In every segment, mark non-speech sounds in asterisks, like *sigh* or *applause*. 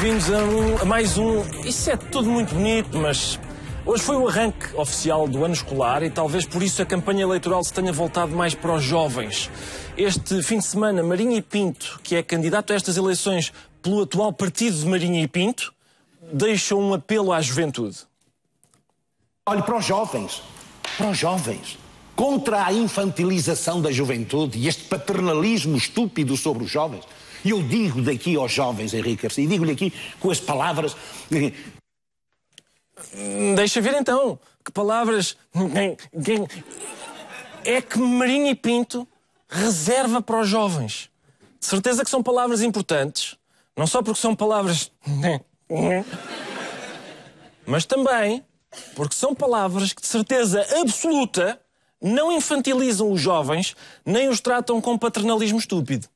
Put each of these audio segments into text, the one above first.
bem-vindos a, um, a, mais um. Isso é tudo muito bonito, mas hoje foi o arranque oficial do ano escolar e talvez por isso a campanha eleitoral se tenha voltado mais para os jovens. Este fim de semana, Marinha e Pinto, que é candidato a estas eleições pelo atual partido de Marinha e Pinto, deixa um apelo à juventude. Olhe, para os jovens, para os jovens, contra a infantilização da juventude e este paternalismo estúpido sobre os jovens. E eu digo daqui aos jovens, Henrique Garcia, e digo-lhe aqui com as palavras. Hum, deixa ver então que palavras é que Marinho e Pinto reserva para os jovens. De certeza que são palavras importantes, não só porque são palavras. Né, né, mas também porque são palavras que, de certeza absoluta, não infantilizam os jovens nem os tratam com paternalismo estúpido.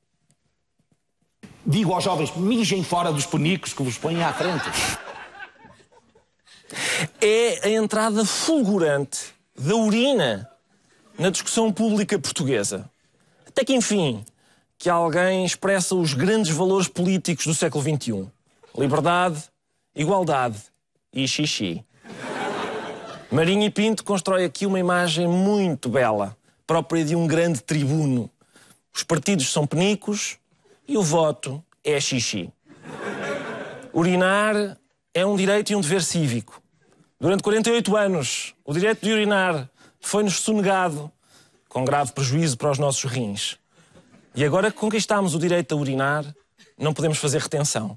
Digo aos jovens: mijem fora dos penicos que vos põem à frente. É a entrada fulgurante da urina na discussão pública portuguesa. Até que, enfim, que alguém expressa os grandes valores políticos do século XXI: liberdade, igualdade e xixi. Marinho e Pinto constrói aqui uma imagem muito bela, própria de um grande tribuno. Os partidos são penicos, e o voto é xixi. Urinar é um direito e um dever cívico. Durante 48 anos, o direito de urinar foi-nos sonegado, com grave prejuízo para os nossos rins. E agora que conquistámos o direito a urinar, não podemos fazer retenção.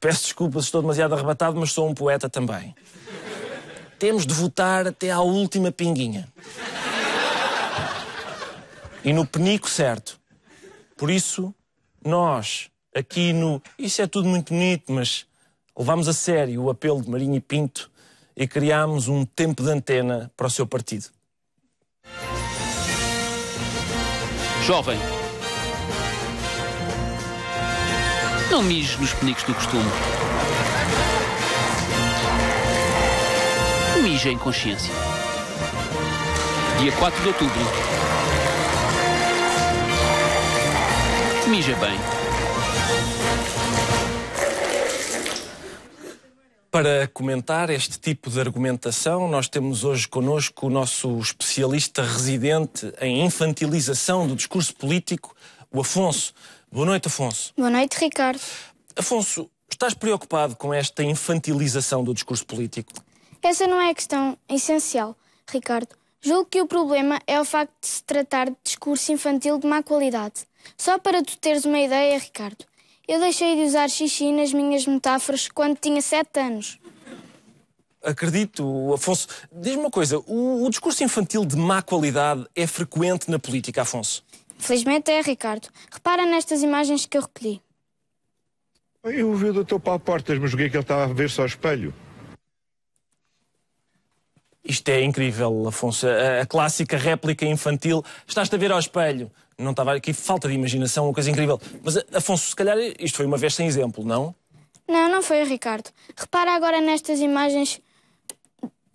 Peço desculpas, estou demasiado arrebatado, mas sou um poeta também. Temos de votar até à última pinguinha. E no penico certo. Por isso, nós, aqui no. Isso é tudo muito bonito, mas levámos a sério o apelo de Marinho e Pinto e criámos um tempo de antena para o seu partido. Jovem. Não mije nos penicos do costume. Mija em consciência. Dia 4 de outubro, mija bem. Para comentar este tipo de argumentação, nós temos hoje connosco o nosso especialista residente em infantilização do discurso político, o Afonso. Boa noite, Afonso. Boa noite, Ricardo. Afonso, estás preocupado com esta infantilização do discurso político? Essa não é a questão essencial, Ricardo. Julgo que o problema é o facto de se tratar de discurso infantil de má qualidade. Só para tu teres uma ideia, Ricardo, eu deixei de usar xixi nas minhas metáforas quando tinha sete anos. Acredito, Afonso. Diz-me uma coisa: o, o, discurso infantil de má qualidade é frequente na política, Afonso? Felizmente é, Ricardo. Repara nestas imagens que eu recolhi. Eu vi o teu pau portas, mas joguei é que ele estava a ver só o espelho. Isto é incrível, Afonso. A, a clássica réplica infantil: estás-te a ver ao espelho não estava aqui falta de imaginação, uma coisa incrível. Mas Afonso, se calhar isto foi uma vez sem exemplo, não? Não, não foi Ricardo. Repara agora nestas imagens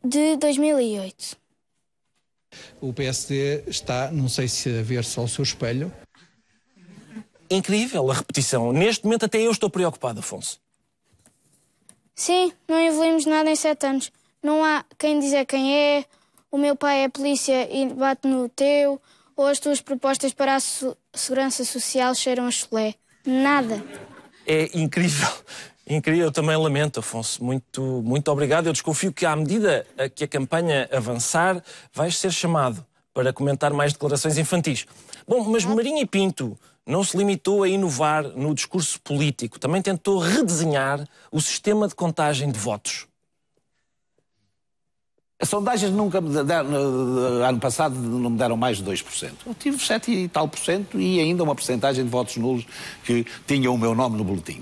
de 2008. O PSD está, não sei se a ver só o seu espelho. Incrível a repetição. Neste momento até eu estou preocupado, Afonso. Sim, não evoluímos nada em sete anos. Não há quem dizer quem é. O meu pai é polícia e bate no teu. Hoje tuas propostas para a so segurança social cheiram a chulé. Nada. É incrível. *laughs* Incrível, eu também lamento, Afonso. Muito, muito obrigado. Eu desconfio que, à medida que a campanha avançar, vais ser chamado para comentar mais declarações infantis. Bom, mas Marinha e Pinto não se limitou a inovar no discurso político, também tentou redesenhar o sistema de contagem de votos. As sondagens nunca me deram, ano passado não me deram mais de 2%. Eu tive 7 e tal por cento e ainda uma porcentagem de votos nulos que tinham o meu nome no boletim.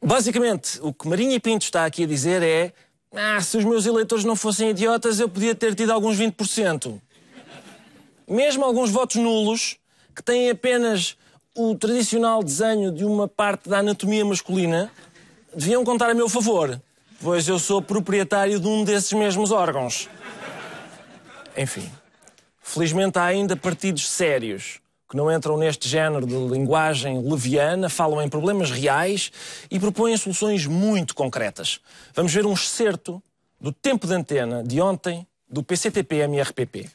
Basicamente, o que Marinha Pinto está aqui a dizer é ah, se os meus eleitores não fossem idiotas, eu podia ter tido alguns 20%. Mesmo alguns votos nulos, que têm apenas o tradicional desenho de uma parte da anatomia masculina, deviam contar a meu favor pois eu sou proprietário de um desses mesmos órgãos. Enfim, felizmente há ainda partidos sérios que não entram neste género de linguagem leviana, falam em problemas reais e propõem soluções muito concretas. Vamos ver um excerto do tempo de antena de ontem do PCTP-MRPP.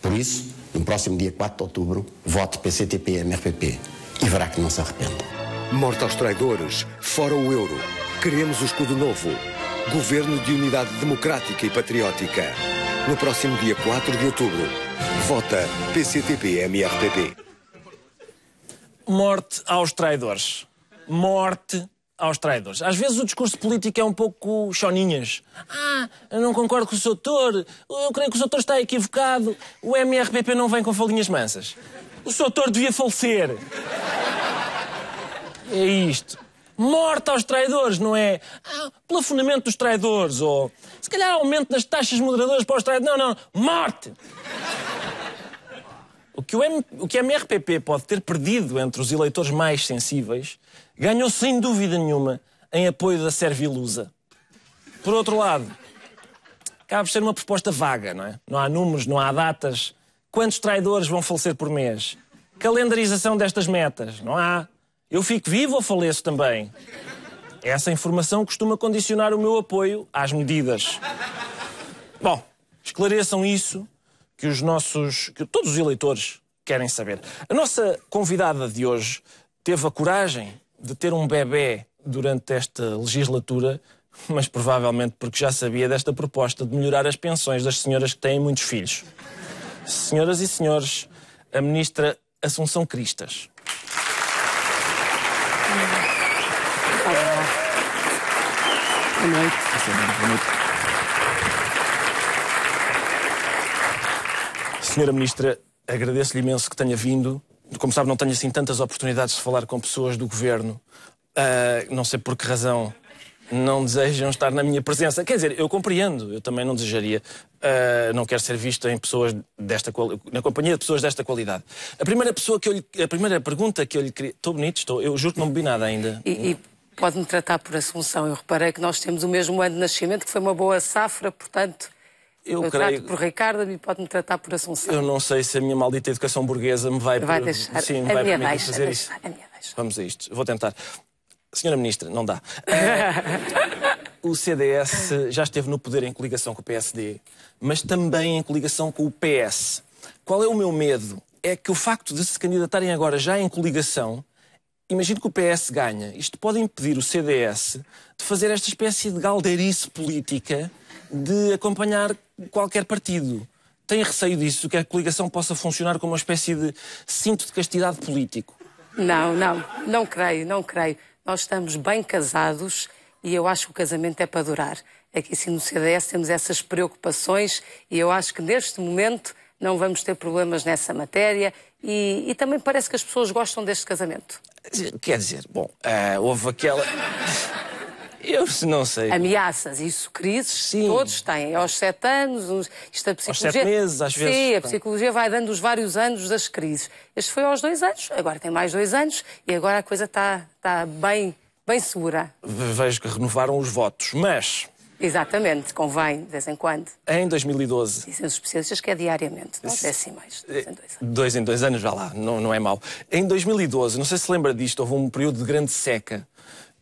Por isso, no próximo dia 4 de outubro, vote PCTP-MRPP e verá que não se arrependa Morte aos traidores, fora o euro. Queremos o escudo novo. Governo de Unidade Democrática e Patriótica. No próximo dia 4 de outubro. Vota PCTP-MRPP. Morte aos traidores. Morte aos traidores. Às vezes o discurso político é um pouco choninhas. Ah, eu não concordo com o seu autor. Eu creio que o seu autor está equivocado. O MRPP não vem com folhinhas mansas. O seu autor devia falecer. É isto. Morte aos traidores, não é? Ah, plafonamento dos traidores, ou se calhar aumento das taxas moderadoras para os traidores. Não, não. Morte! O que o, M... o que a MRPP pode ter perdido entre os eleitores mais sensíveis ganhou sem dúvida nenhuma em apoio da Servilusa. Por outro lado, cabe ser uma proposta vaga, não é? Não há números, não há datas. Quantos traidores vão falecer por mês? Calendarização destas metas, não há? Eu fico vivo ou faleço também? Essa informação costuma condicionar o meu apoio às medidas. Bom, esclareçam isso que os nossos, que todos os eleitores querem saber. A nossa convidada de hoje teve a coragem de ter um bebê durante esta legislatura, mas provavelmente porque já sabia desta proposta de melhorar as pensões das senhoras que têm muitos filhos. Senhoras e senhores, a ministra Assunção Cristas. Boa noite. Senhora Ministra, agradeço-lhe imenso que tenha vindo. Como sabe, não tenho assim tantas oportunidades de falar com pessoas do Governo. Uh, não sei por que razão não desejam estar na minha presença. Quer dizer, eu compreendo, eu também não desejaria. Uh, não quero ser visto em pessoas desta na companhia de pessoas desta qualidade. A primeira pessoa que eu lhe, a primeira pergunta que eu lhe queria, estou bonito, estou. Eu juro que não bebi nada ainda. E, e Pode-me tratar por Assunção. Eu reparei que nós temos o mesmo ano de nascimento, que foi uma boa safra, portanto. Eu, eu creio... trato por Ricardo e pode-me tratar por Assunção. Eu não sei se a minha maldita educação burguesa me vai, vai deixar. Sim, me a vai minha deixa, fazer deixa, isso. A minha Vamos a isto. Vou tentar. Senhora Ministra, não dá. *laughs* o CDS já esteve no poder em coligação com o PSD, mas também em coligação com o PS. Qual é o meu medo? É que o facto de se candidatarem agora já em coligação imagino que o PS ganha. Isto pode impedir o CDS de fazer esta espécie de galdeirice política de acompanhar qualquer partido. Tem receio disso, que a coligação possa funcionar como uma espécie de cinto de castidade político? Não, não, não creio, não creio. Nós estamos bem casados e eu acho que o casamento é para durar. Aqui sim no CDS temos essas preocupações e eu acho que neste momento não vamos ter problemas nessa matéria. E, e também parece que as pessoas gostam deste casamento. Quer dizer, bom, uh, houve aquela. Eu não sei. Ameaças, isso, crises, Sim. todos têm. É aos sete anos, isto a psicologia. Aos sete meses, às vezes. Sim, a psicologia vai dando os vários anos das crises. Este foi aos dois anos, agora tem mais dois anos e agora a coisa está, bem, bem segura. Vejo que renovaram os votos, mas Exatamente, convém, de vez em quando. Em 2012. Dizem os especialistas que é diariamente, não é assim mais. Dois em dois anos. Dois em dois anos, vá lá, não, não é mau. Em 2012, não sei se lembra disto, houve um período de grande seca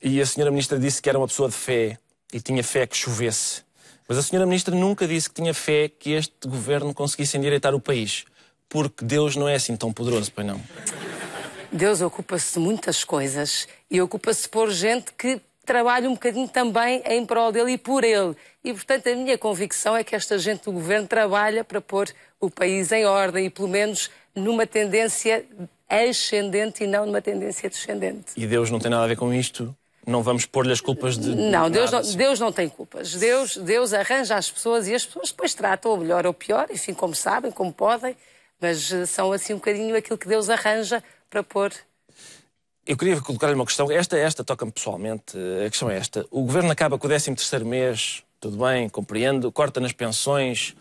e a senhora ministra disse que era uma pessoa de fé e tinha fé que chovesse. Mas a senhora ministra nunca disse que tinha fé que este governo conseguisse endireitar o país. Porque Deus não é assim tão poderoso, pois não? Deus ocupa-se de muitas coisas e ocupa-se por gente que trabalho um bocadinho também em prol dele e por ele. E, portanto, a minha convicção é que esta gente do governo trabalha para pôr o país em ordem e, pelo menos, numa tendência ascendente e não numa tendência descendente. E Deus não tem nada a ver com isto? Não vamos pôr-lhe as culpas de. Não, Deus, nada, não, Deus não tem culpas. Deus, Deus arranja as pessoas e as pessoas depois tratam ou melhor ou pior, enfim, como sabem, como podem, mas eh, são assim um bocadinho aquilo que Deus arranja para pôr eu queria colocar-lhe uma questão. Esta, esta toca-me pessoalmente. A questão é esta. O governo acaba com o 13 mês, tudo bem, compreendo. Corta nas pensões,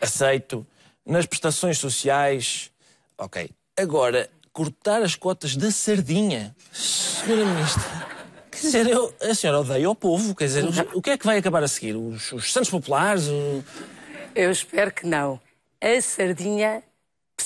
aceito. Nas prestações sociais, ok. Agora, cortar as cotas da sardinha, senhora ministra... Quer dizer, eu, a senhora odeia o povo. Quer dizer, o que é que vai acabar a seguir? Os, os Santos Populares? O... Eu espero que não. A sardinha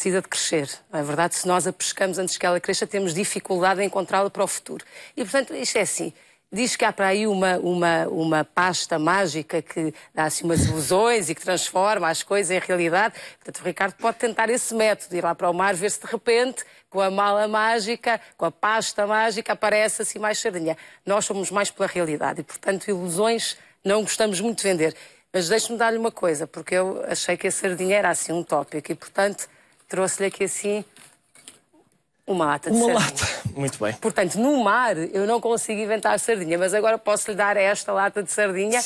precisa de crescer. Não é verdade? Se nós a pescamos antes que ela cresça, temos dificuldade em encontrá-la para o futuro. E, portanto, isto é assim. Diz que há para aí uma, uma, uma pasta mágica que dá-se assim, umas ilusões e que transforma as coisas em realidade. Portanto, o Ricardo pode tentar esse método, ir lá para o mar, ver se de repente, com a mala mágica, com a pasta mágica, aparece assim mais sardinha. Nós somos mais pela realidade e, portanto, ilusões não gostamos muito de vender. Mas deixe-me dar-lhe uma coisa, porque eu achei que a sardinha era assim um tópico e, portanto, trouxe-lhe aqui assim uma lata de Uma sardinha. lata, *laughs* muito bem. Portanto, no mar eu não consigo inventar sardinha, mas agora posso-lhe dar esta lata de sardinha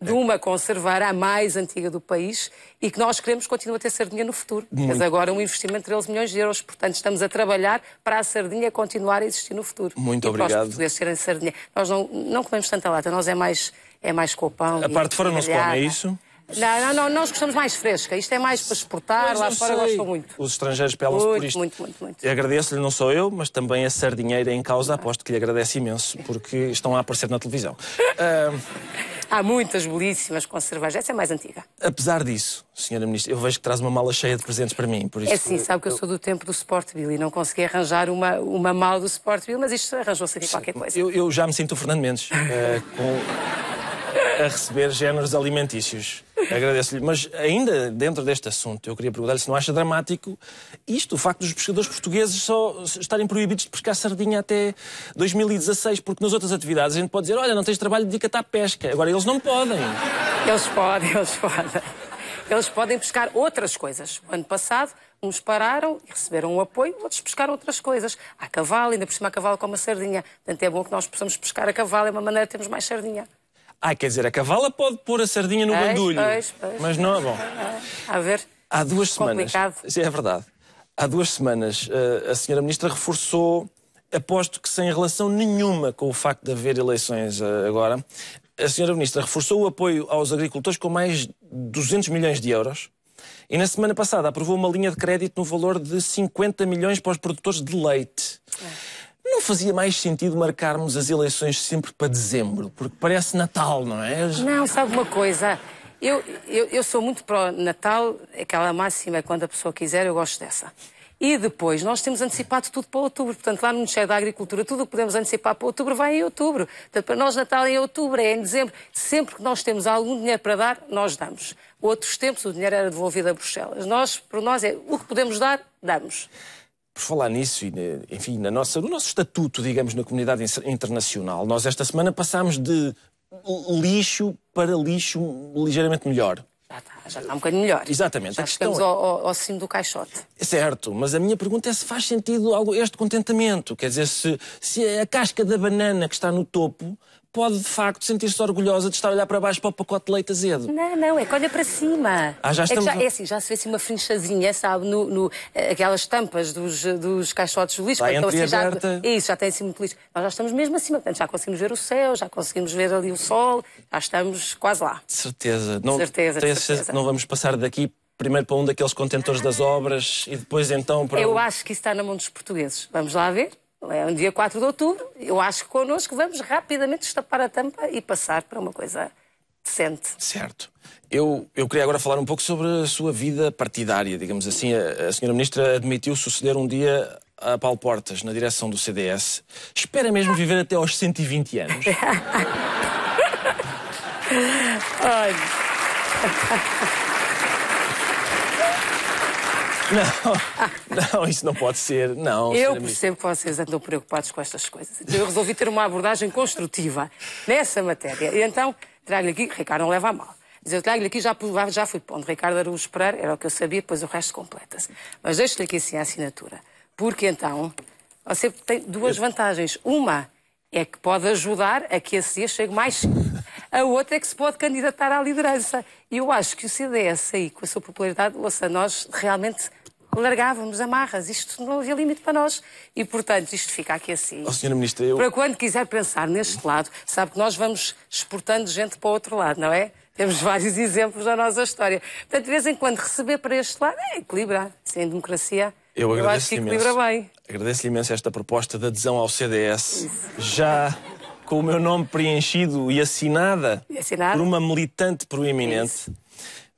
de uma conservar a mais antiga do país e que nós queremos continuar a ter sardinha no futuro. Muito. Mas agora um investimento de 13 milhões de euros. Portanto, estamos a trabalhar para a sardinha continuar a existir no futuro. Muito e obrigado. Para ser sardinha. Nós não, não comemos tanta lata, nós é mais, é mais com o pão. A parte de fora não se come, é isso? Não, não, não, nós gostamos mais fresca. Isto é mais para exportar, lá fora gostam muito. Os estrangeiros pelam-se por isto. Muito, muito, muito. Agradeço-lhe, não sou eu, mas também a sardinheira em causa, aposto que lhe agradece imenso, porque estão a aparecer na televisão. Uh... Há muitas belíssimas com cerveja. Essa é mais antiga. Ah, apesar disso, Senhora Ministra, eu vejo que traz uma mala cheia de presentes para mim. Por isso é sim, sabe que eu sou do tempo do Sport Bill e não consegui arranjar uma, uma mala do Sport Bill, mas isto arranjou-se aqui qualquer coisa. Eu, eu, já me sinto o Fernando Mendes. Uh, com a receber géneros alimentícios. Agradeço-lhe. Mas ainda dentro deste assunto, eu queria perguntar-lhe se não acha dramático isto, o facto dos pescadores portugueses só estarem proibidos de pescar sardinha até 2016, porque nas outras atividades a gente pode dizer, olha, não tens trabalho, dedica-te à pesca. Agora eles não podem. Eles podem, eles podem. Eles podem pescar outras coisas. O ano passado, uns pararam e receberam um apoio, outros pescaram outras coisas. Há cavalo, ainda por cima há cavalo com uma sardinha. Portanto, é bom que nós possamos pescar a cavalo, é uma maneira de termos mais sardinha. Ah, quer dizer, a cavala pode pôr a sardinha no pois, bandulho. Pois, pois, mas não é bom. A ver. Há duas semanas. Complicado. É verdade. Há duas semanas eh, a senhora ministra reforçou, aposto que sem relação nenhuma com o facto de haver eleições eh, agora, a senhora ministra reforçou o apoio aos agricultores com mais 200 milhões de euros. E na semana passada aprovou uma linha de crédito no valor de 50 milhões para os produtores de leite. É não fazia mais sentido marcarmos as eleições sempre para dezembro, porque parece Natal, não é? Não, sabe uma coisa? Eu, eu, eu sou muito pró-Natal, aquela máxima, é quando a pessoa quiser, eu gosto dessa. E depois, nós temos antecipado tudo para outubro. Portanto, lá no Ministério da Agricultura, tudo o que podemos antecipar para outubro vai em outubro. Portanto, para nós, Natal é em outubro, é em dezembro. Sempre que nós temos algum dinheiro para dar, nós damos. Outros tempos, o dinheiro era devolvido a Bruxelas. Nós, por nós, é o que podemos dar, damos. Por falar nisso, e, né, enfim, na nossa, no nosso estatuto, digamos, na comunidade internacional, nós esta semana passámos de lixo para lixo ligeiramente melhor. Já está, já está um bocadinho melhor. Exatamente. Já a chegamos é... ao, ao, ao, cimo do caixote. É certo, mas a minha pergunta é se faz sentido algo, este contentamento. Quer dizer, se, se a casca da banana que está no topo pode de facto sentir-se orgulhosa de estar a olhar para baixo para o pacote de leite azedo. Não, não, é que olha para cima. Ah, já é estamos... é, já, é assim, já se vê assim uma frinchazinha, sabe, no, no eh, aquelas tampas dos, dos caixotes do lixo. Está então, assim, já, isso, já tem assim muito lixo. Nós já estamos mesmo acima, portanto já conseguimos ver o céu, já conseguimos ver ali o sol, já estamos quase lá. De certeza. Não, de certeza, de certeza. Não vamos passar daqui primeiro para um daqueles contentores das obras e depois então para... Eu acho que isso está na mão dos portugueses. Vamos lá ver? É um dia 4 de outubro, eu acho que connosco vamos rapidamente estapar a tampa e passar para uma coisa decente. Certo. Eu, eu queria agora falar um pouco sobre a sua vida partidária, digamos assim. A, a senhora ministra admitiu suceder um dia a Paulo Portas na direção do CDS. Espera mesmo viver até aos 120 anos? *laughs* Olha... Não, não, isso não pode ser, não. Eu percebo que vocês andam preocupados com estas coisas. Então eu resolvi ter uma abordagem construtiva nessa matéria. E então trago-lhe aqui, Ricardo, não leva a mal. Mas eu trago-lhe aqui, já, já fui onde Ricardo era o esperar era o que eu sabia, depois o resto completa-se. Mas deixo-lhe aqui assim a assinatura. Porque então, você tem duas vantagens. Uma é que pode ajudar a que esse dia chegue mais cedo. A outra é que se pode candidatar à liderança. E eu acho que o CDS aí, com a sua popularidade, ouça, nós realmente largávamos amarras. Isto não havia limite para nós. E, portanto, isto fica aqui assim. Oh, senhora Ministra, eu... Para quando quiser pensar neste lado, sabe que nós vamos exportando gente para o outro lado, não é? Temos vários *laughs* exemplos da nossa história. Portanto, de vez em quando, receber para este lado é equilibrar. Sem democracia, eu, eu acho que equilibra imenso. bem. Agradeço-lhe imenso esta proposta de adesão ao CDS. Isso. Já com o meu nome preenchido e assinada, e assinada? por uma militante proeminente. Isso.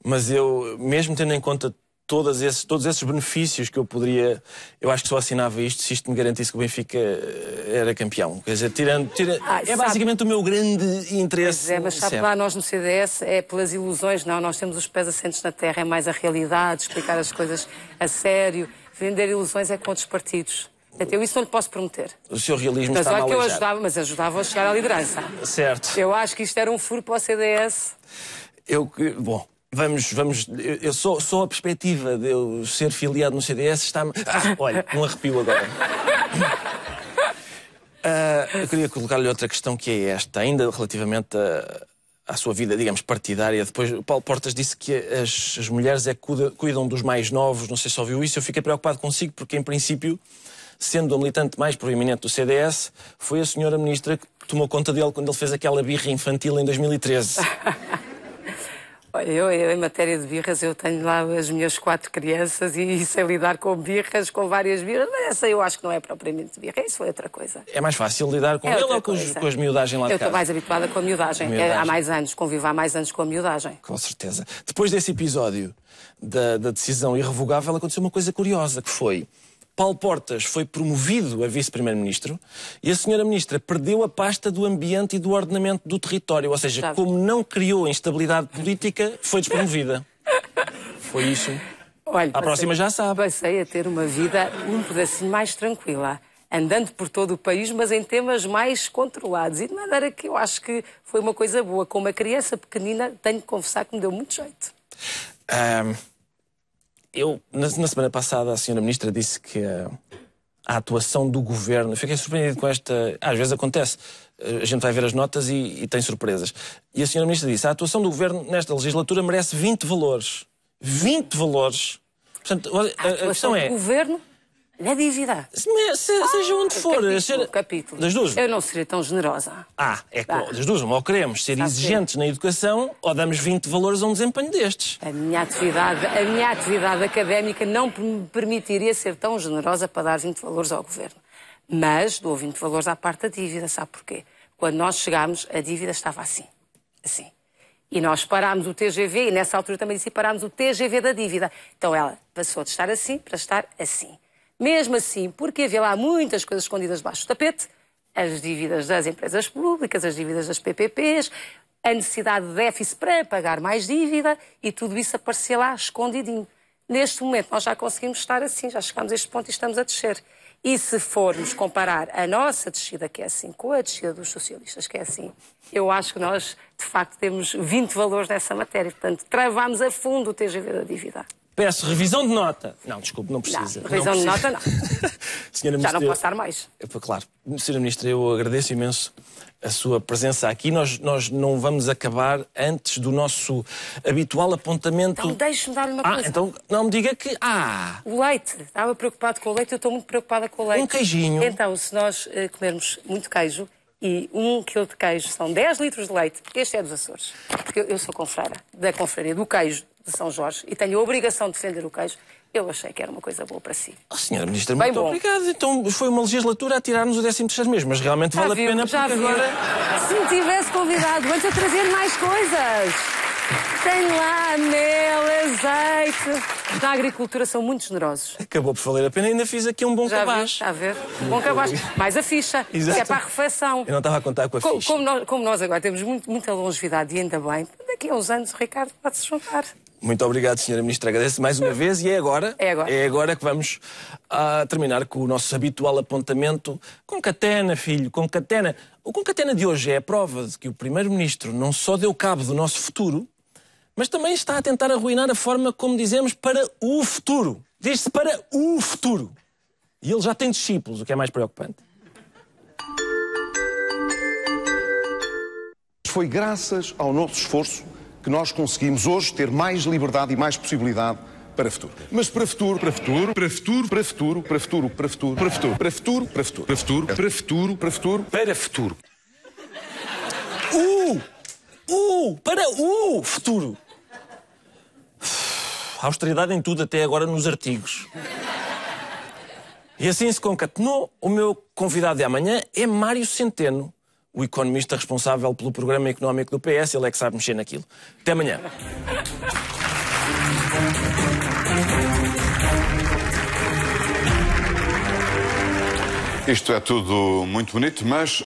Mas eu, mesmo tendo em conta todos esses, todos esses benefícios que eu poderia. Eu acho que só assinava isto se isto me garantisse que o Benfica eh, era campeão. Quer dizer, tirando. tirando ah, é, é sabe, basicamente o meu grande interesse. Mas é, mas sabe lá, nós no CDS é pelas ilusões, não. Nós temos os pés assentes na terra, é mais a realidade, explicar as coisas a sério. Vender ilusões é com outros partidos. Portanto, eu isso não lhe posso prometer. O seu realismo mas, está olha que eu ajudava, Mas ajudava a chegar à liderança. Certo. Eu acho que isto era um furo para o CDS. Eu, bom, Vamos, vamos. Eu, eu sou, sou a perspectiva de eu ser filiado no CDS está-me. Ah, olha, um arrepio agora. Uh, *laughs* eu queria colocar-lhe outra questão que é esta, ainda relativamente a, à sua vida, digamos, partidária. Depois, o Paulo Portas disse que as, as mulheres é que cuida, cuidam dos mais novos, não sei se ouviu isso. Eu fiquei preocupado consigo, porque, em princípio, sendo a militante mais proeminente do CDS, foi a senhora ministra que tomou conta dele quando ele fez aquela birra infantil em 2013. *laughs* Eu, em matéria de birras, eu tenho lá as minhas quatro crianças e sei lidar com birras, com várias birras, mas essa eu acho que não é propriamente birra, isso foi outra coisa. É mais fácil lidar com é ela ou com, os, com as miudagens lá eu de casa? Eu estou mais habituada com a miudagem. miudagem. É, há mais anos, convivo há mais anos com a miudagem. Com certeza. Depois desse episódio da, da decisão irrevogável, aconteceu uma coisa curiosa, que foi Paulo Portas foi promovido a vice-primeiro-ministro e a senhora ministra perdeu a pasta do ambiente e do ordenamento do território. Ou seja, Sabe. como não criou instabilidade política, foi despromovida. Foi isso. Olha, à próxima já sabe. Passei a ter uma vida um pedacinho mais tranquila, andando por todo o país, mas em temas mais controlados. E de maneira que eu acho que foi uma coisa boa. Com uma criança pequenina, tenho que confessar que me deu muito jeito. Um eu, na, na, semana passada, a senhora ministra disse que uh, a atuação do governo. Fiquei surpreendido com esta. Ah, às vezes acontece. Eh, a gente vai ver as notas e, e, tem surpresas. E a senhora ministra disse: a atuação do governo nesta legislatura merece 20 valores. 20 valores. Portanto, a, a, a questão é. O governo na é dívida. Se, se, seja ah, onde for. Capítulo, ser... capítulo. Das duas. Eu não seria tão generosa. Ah, é que ah. das duas. Ou queremos ser Sabe exigentes ser. na educação ou damos 20 valores a um desempenho destes. A minha atividade, a minha atividade académica não me permitiria ser tão generosa para dar 20 valores ao governo. Mas dou 20 valores à parte da dívida. Sabe porquê? Quando nós chegámos, a dívida estava assim. Assim. E nós parámos o TGV, e nessa altura também disse parámos o TGV da dívida. Então ela passou de estar assim para estar assim. Mesmo assim, porque havia lá muitas coisas escondidas debaixo do tapete, as dívidas das empresas públicas, as dívidas das PPPs, a necessidade de déficit para pagar mais dívida e tudo isso aparecia lá escondidinho. Neste momento nós já conseguimos estar assim, já chegámos a este ponto e estamos a descer. E se formos comparar a nossa descida, que é assim, com a descida dos socialistas, que é assim, eu acho que nós, de facto, temos 20 valores nessa matéria. Portanto, travamos a fundo o TGV da dívida. Peço revisão de nota. Não, desculpe, não precisa. Não, revisão não precisa. de nota, não. *laughs* Senhora Já não posso dar mais. Eu, é, claro. Senhora Ministra, eu agradeço imenso a sua presença aqui. Nós, nós não vamos acabar antes do nosso habitual apontamento. Então, deixe-me dar lhe uma ah, coisa. Então, não me diga que. Ah! O leite. Estava preocupado com o leite, eu estou muito preocupada com o leite. Um queijinho. Então, se nós uh, comermos muito queijo, e um quilo de queijo são 10 litros de leite. Este é dos Açores, porque eu, eu sou confreira, da confraria do queijo de São Jorge e tenho a obrigação de defender o queijo, eu achei que era uma coisa boa para si. Oh, senhora Ministra, muito bom. obrigado. Então foi uma legislatura a tirar-nos o 13 mês, mas realmente já vale viu, a pena já porque viu. agora. Se me tivesse convidado antes a trazer mais coisas. Tem lá mel, azeite. da agricultura são muito generosos. Acabou por valer a pena. Ainda fiz aqui um bom cabaz. Está a ver? Bom cabaz. Mais a ficha, Exato. que é para a refeição. Eu não estava a contar com a Co ficha. Como nós, como nós agora temos muito, muita longevidade e ainda bem, daqui a uns anos o Ricardo pode se juntar. Muito obrigado, Sra. Ministra. Agradeço mais uma vez e é agora, é agora, é agora. que vamos ah, terminar com o nosso habitual apontamento. Concatena, filho, concatena. O concatena de hoje é a prova de que o Primeiro-Ministro não só deu cabo do nosso futuro, mas também está a tentar arruinar a forma como dizemos para o futuro. Diz-se para o futuro. E ele já tem discípulos, o que é mais preocupante. Foi graças ao nosso esforço que nós conseguimos hoje ter mais liberdade e mais possibilidade para futuro. Mas para futuro, para futuro, para futuro, para futuro, para futuro, para futuro, para futuro, para futuro, para futuro, para futuro, para futuro, para futuro, para futuro. U! U! Para o futuro! Austeridade em tudo até agora nos artigos. E assim se concatenou, o meu convidado de amanhã é Mário Centeno, o economista responsável pelo programa económico do PS, ele é que sabe mexer naquilo. Até amanhã. Isto é tudo muito bonito, mas